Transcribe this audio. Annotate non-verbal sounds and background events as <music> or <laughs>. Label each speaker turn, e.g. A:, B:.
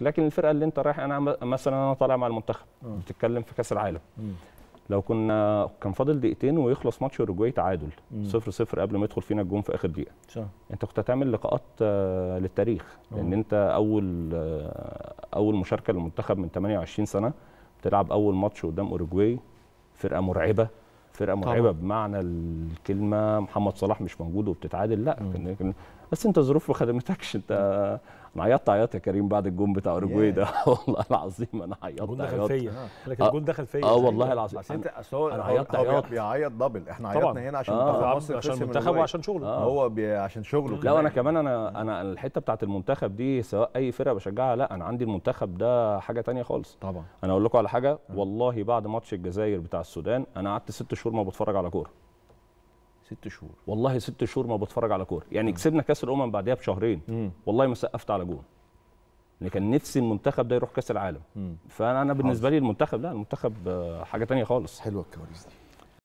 A: لكن الفرقه اللي انت رايح انا مثلا انا طالع مع المنتخب بتتكلم في كاس العالم لو كنا كان فاضل دقيقتين ويخلص ماتش اوروجواي تعادل 0 0 قبل ما يدخل فينا الجون في اخر دقيقه صح. انت كنت هتعمل لقاءات آه، للتاريخ لان انت اول آه، اول مشاركه للمنتخب من 28 سنه بتلعب اول ماتش قدام اوروجواي فرقه مرعبه فرقه مرعبه طبعا. بمعنى الكلمه محمد صلاح مش موجود وبتتعادل لا كان بس انت ظروف ما خدمتكش انت انا عيطت عيطت يا كريم بعد الجون بتاع اوروجواي ده <laughs> والله العظيم انا عيطت عيط دخل فيا آه، لكن الجون آه، دخل فيا اه والله العظيم بس انت اصل انا عيطت عيط بيعيط دبل احنا عيطنا هنا عشان آه. منتخب مصر عشان منتخب وعشان شغله هو عشان شغله لا انا كمان انا انا الحته بتاعت المنتخب دي سواء اي فرقه بشجعها لا انا عندي المنتخب ده حاجه ثانيه خالص طبعا انا اقول لكم على حاجه والله بعد ماتش الجزائر بتاع السودان انا قعدت ست شهور ما بتفرج على كوره ست شهور والله ست شهور ما بتفرج على كوره يعني كسبنا كاس الامم بعدها بشهرين مم. والله ما سقفت على جون كان نفسي المنتخب ده يروح كاس العالم فانا بالنسبه لي المنتخب لا المنتخب حاجه تانية خالص حلوه الكواليس دي